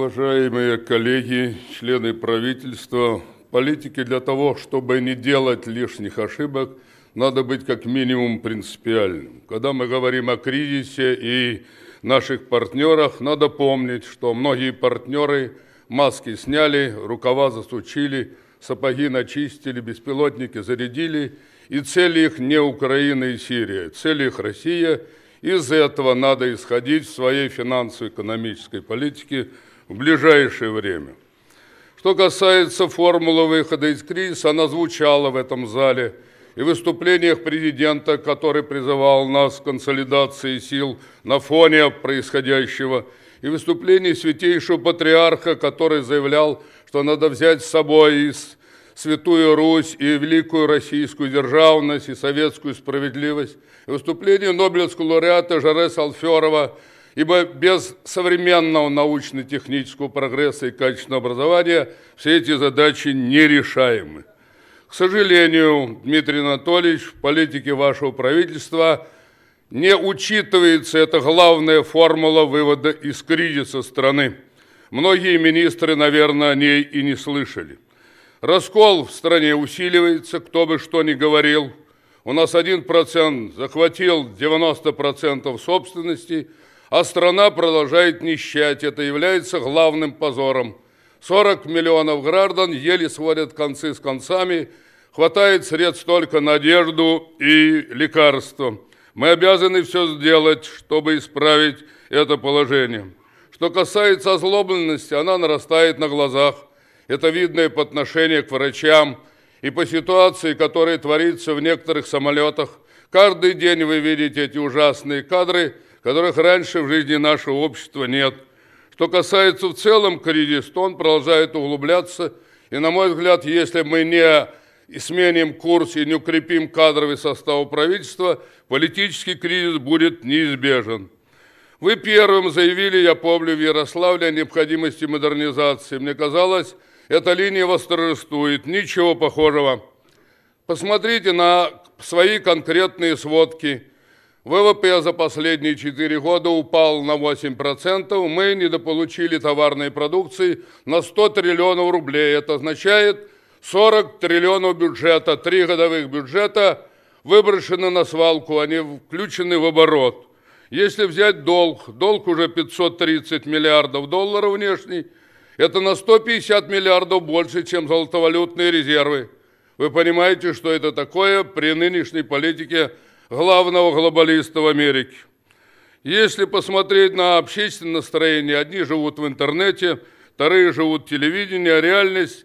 Уважаемые коллеги, члены правительства, политики для того, чтобы не делать лишних ошибок, надо быть как минимум принципиальным. Когда мы говорим о кризисе и наших партнерах, надо помнить, что многие партнеры маски сняли, рукава засучили, сапоги начистили, беспилотники зарядили, и цели их не Украина и Сирия, цели их Россия. Из этого надо исходить в своей финансово-экономической политике – в ближайшее время. Что касается формулы выхода из кризиса, она звучала в этом зале и в выступлениях президента, который призывал нас к консолидации сил на фоне происходящего, и выступлении святейшего патриарха, который заявлял, что надо взять с собой из Святую Русь и великую российскую державность и советскую справедливость, и выступление Нобелевского лауреата Жаре Салферова, ибо без современного научно-технического прогресса и качественного образования все эти задачи нерешаемы. К сожалению, Дмитрий Анатольевич, в политике вашего правительства не учитывается эта главная формула вывода из кризиса страны. Многие министры, наверное, о ней и не слышали. Раскол в стране усиливается, кто бы что ни говорил. У нас 1% захватил 90% собственности – а страна продолжает нищать. Это является главным позором. 40 миллионов граждан еле сводят концы с концами, хватает средств только на одежду и лекарства. Мы обязаны все сделать, чтобы исправить это положение. Что касается озлобленности, она нарастает на глазах. Это видно и по отношению к врачам, и по ситуации, которая творится в некоторых самолетах. Каждый день вы видите эти ужасные кадры – которых раньше в жизни нашего общества нет. Что касается в целом кризис, то он продолжает углубляться. И, на мой взгляд, если мы не сменим курс и не укрепим кадровый состав правительства, политический кризис будет неизбежен. Вы первым заявили, я помню, в Ярославле о необходимости модернизации. Мне казалось, эта линия восторжествует. Ничего похожего. Посмотрите на свои конкретные сводки. ВВП за последние 4 года упал на 8%, мы недополучили товарной продукции на 100 триллионов рублей. Это означает 40 триллионов бюджета, три годовых бюджета выброшены на свалку, они включены в оборот. Если взять долг, долг уже 530 миллиардов долларов внешний, это на 150 миллиардов больше, чем золотовалютные резервы. Вы понимаете, что это такое при нынешней политике главного глобалиста в Америке. Если посмотреть на общественное настроение, одни живут в интернете, вторые живут в телевидении, а реальность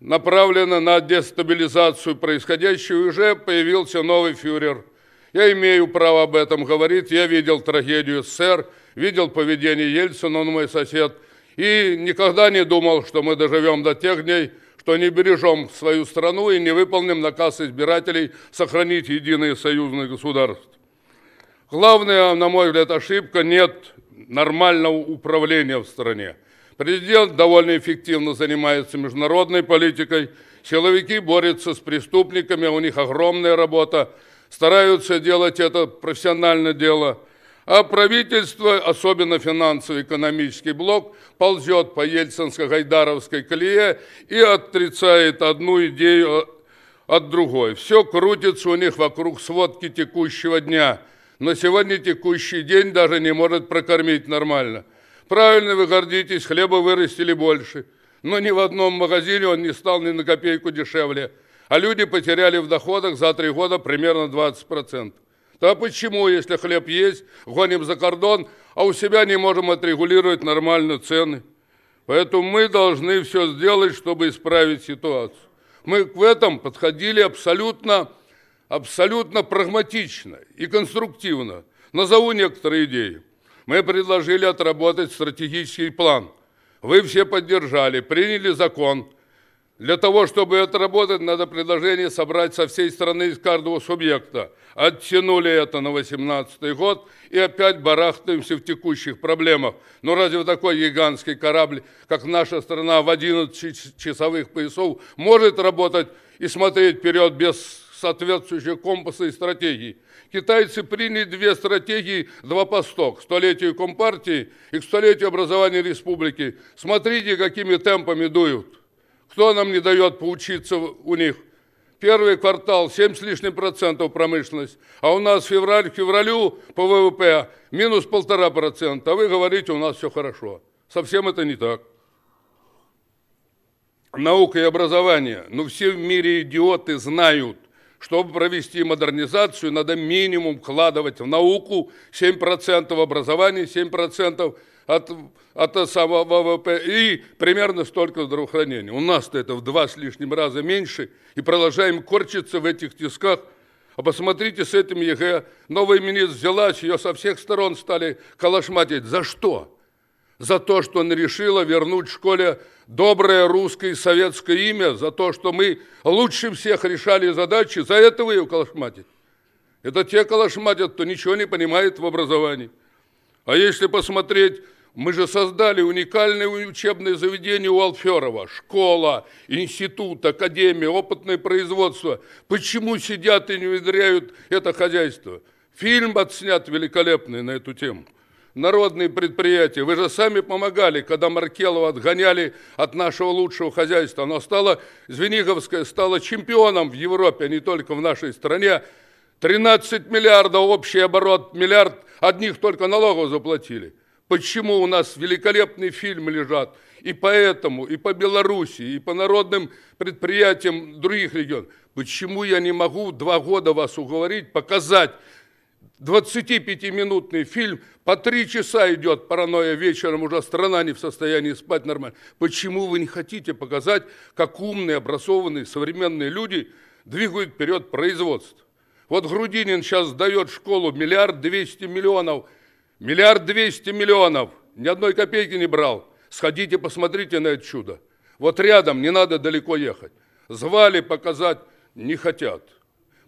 направлена на дестабилизацию происходящего, уже появился новый фюрер. Я имею право об этом говорить, я видел трагедию СССР, видел поведение Ельцина, он мой сосед, и никогда не думал, что мы доживем до тех дней, что не бережем свою страну и не выполним наказ избирателей сохранить единое союзное государство. Главная, на мой взгляд, ошибка – нет нормального управления в стране. Президент довольно эффективно занимается международной политикой, силовики борются с преступниками, у них огромная работа, стараются делать это профессиональное дело – а правительство, особенно финансово-экономический блок, ползет по ельцинско-гайдаровской колее и отрицает одну идею а, от другой. Все крутится у них вокруг сводки текущего дня. Но сегодня текущий день даже не может прокормить нормально. Правильно вы гордитесь, хлеба вырастили больше. Но ни в одном магазине он не стал ни на копейку дешевле. А люди потеряли в доходах за три года примерно 20%. Да почему, если хлеб есть, гоним за кордон, а у себя не можем отрегулировать нормально цены? Поэтому мы должны все сделать, чтобы исправить ситуацию. Мы к этом подходили абсолютно, абсолютно прагматично и конструктивно. Назову некоторые идеи. Мы предложили отработать стратегический план. Вы все поддержали, приняли закон – для того, чтобы это работать, надо предложение собрать со всей страны из каждого субъекта. Оттянули это на 18 год и опять барахтаемся в текущих проблемах. Но ну, разве такой гигантский корабль, как наша страна, в 11 часовых поясов может работать и смотреть вперед без соответствующего компаса и стратегии? Китайцы приняли две стратегии, два поста к столетию Компартии и к столетию образования республики. Смотрите, какими темпами дуют. Кто нам не дает поучиться у них? Первый квартал 7 с лишним процентов промышленность, а у нас февраль к февралю по ВВП минус полтора процента, а вы говорите, у нас все хорошо. Совсем это не так. Наука и образование. Ну, все в мире идиоты знают, чтобы провести модернизацию, надо минимум вкладывать в науку 7%, в образование 7%, от, от самого ВВП и примерно столько здравоохранения. У нас-то это в два с лишним раза меньше, и продолжаем корчиться в этих тисках. А посмотрите с этим ЕГЭ. Новый министр взялась, ее со всех сторон стали калашматить. За что? За то, что она решила вернуть в школе доброе русское и советское имя, за то, что мы лучше всех решали задачи, за это вы ее калашматить. Это те калашматят, кто ничего не понимает в образовании. А если посмотреть мы же создали уникальное учебное заведение у Алферова. Школа, институт, академия, опытное производство. Почему сидят и не внедряют это хозяйство? Фильм отснят великолепный на эту тему. Народные предприятия. Вы же сами помогали, когда Маркелова отгоняли от нашего лучшего хозяйства. Оно стало, Звениговское стало чемпионом в Европе, а не только в нашей стране. 13 миллиардов общий оборот, миллиард одних только налогов заплатили почему у нас великолепные фильмы лежат и поэтому, и по Беларуси, и по народным предприятиям других регионов. Почему я не могу два года вас уговорить, показать 25-минутный фильм, по три часа идет паранойя вечером, уже страна не в состоянии спать нормально. Почему вы не хотите показать, как умные, образованные, современные люди двигают вперед производство? Вот Грудинин сейчас дает школу миллиард двести миллионов – Миллиард двести миллионов. Ни одной копейки не брал. Сходите, посмотрите на это чудо. Вот рядом, не надо далеко ехать. Звали показать, не хотят.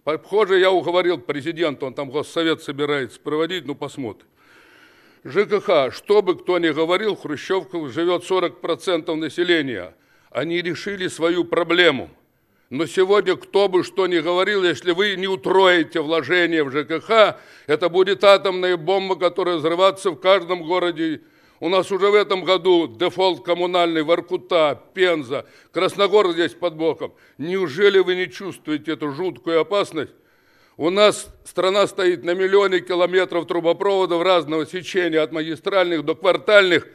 Похоже, я уговорил президента, он там госсовет собирается проводить, ну посмотрим. ЖКХ, что бы кто ни говорил, Хрущевка живет 40% населения. Они решили свою проблему. Но сегодня кто бы что ни говорил, если вы не утроите вложения в ЖКХ, это будет атомная бомба, которая взрываться в каждом городе. У нас уже в этом году дефолт коммунальный, Воркута, Пенза, Красногор здесь под боком. Неужели вы не чувствуете эту жуткую опасность? У нас страна стоит на миллионе километров трубопроводов разного сечения, от магистральных до квартальных.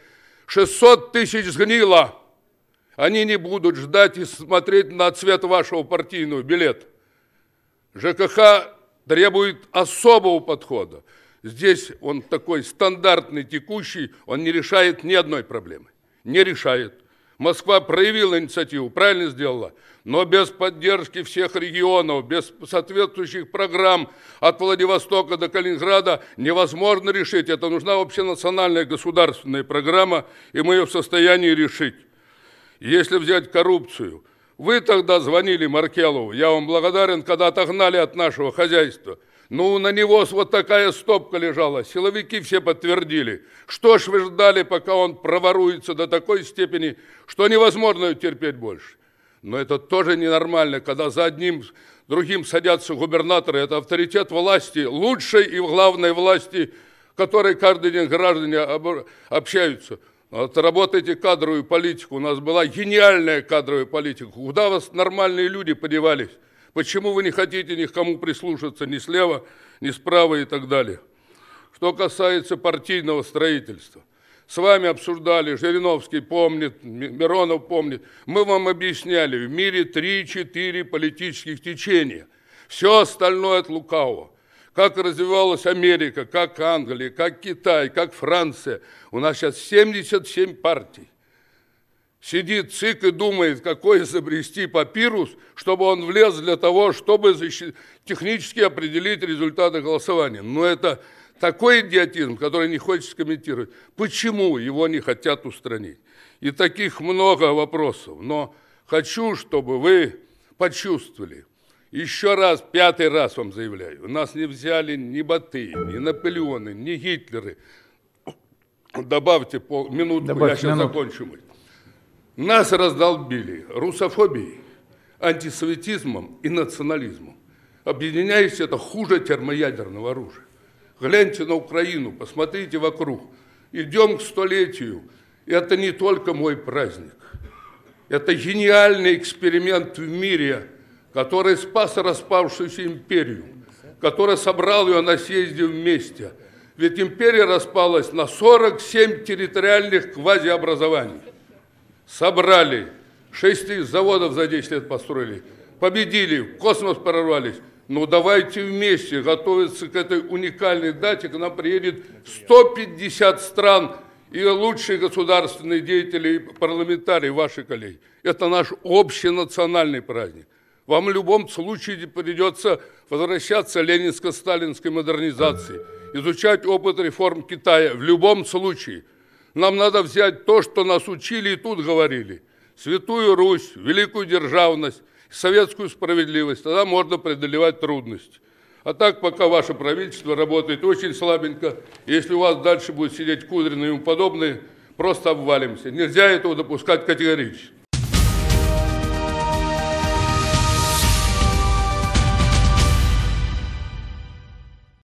600 тысяч сгнило. Они не будут ждать и смотреть на цвет вашего партийного билета. ЖКХ требует особого подхода. Здесь он такой стандартный, текущий, он не решает ни одной проблемы. Не решает. Москва проявила инициативу, правильно сделала, но без поддержки всех регионов, без соответствующих программ от Владивостока до Калининграда невозможно решить. Это нужна общенациональная государственная программа, и мы ее в состоянии решить. Если взять коррупцию, вы тогда звонили Маркелову, я вам благодарен, когда отогнали от нашего хозяйства. Ну, на него вот такая стопка лежала, силовики все подтвердили. Что ж вы ждали, пока он проворуется до такой степени, что невозможно терпеть больше? Но это тоже ненормально, когда за одним другим садятся губернаторы. Это авторитет власти, лучшей и главной власти, которой каждый день граждане общаются отработайте кадровую политику. У нас была гениальная кадровая политика. Куда вас нормальные люди подевались? Почему вы не хотите никому прислушаться, ни слева, ни справа и так далее? Что касается партийного строительства. С вами обсуждали, Жириновский помнит, Миронов помнит. Мы вам объясняли, в мире 3-4 политических течения. Все остальное от лукавого как развивалась Америка, как Англия, как Китай, как Франция. У нас сейчас 77 партий. Сидит ЦИК и думает, какой изобрести папирус, чтобы он влез для того, чтобы защит... технически определить результаты голосования. Но это такой идиотизм, который не хочется комментировать. Почему его не хотят устранить? И таких много вопросов. Но хочу, чтобы вы почувствовали – еще раз, пятый раз вам заявляю, нас не взяли ни Батый, ни Наполеоны, ни Гитлеры. Добавьте по минутку, Добавьте я сейчас минут. закончу. Нас раздолбили русофобией, антисоветизмом и национализмом. Объединяясь, это хуже термоядерного оружия. Гляньте на Украину, посмотрите вокруг. Идем к столетию. Это не только мой праздник. Это гениальный эксперимент в мире – который спас распавшуюся империю, который собрал ее на съезде вместе. Ведь империя распалась на 47 территориальных квазиобразований. Собрали, 6 заводов за 10 лет построили, победили, в космос прорвались. Но ну, давайте вместе готовиться к этой уникальной дате. К нам приедет 150 стран и лучшие государственные деятели и парламентарии, ваши коллеги. Это наш общенациональный праздник. Вам в любом случае придется возвращаться к ленинско-сталинской модернизации, изучать опыт реформ Китая. В любом случае. Нам надо взять то, что нас учили и тут говорили. Святую Русь, великую державность, советскую справедливость. Тогда можно преодолевать трудности. А так, пока ваше правительство работает очень слабенько, если у вас дальше будет сидеть Кудрин и ему подобные, просто обвалимся. Нельзя этого допускать категорически.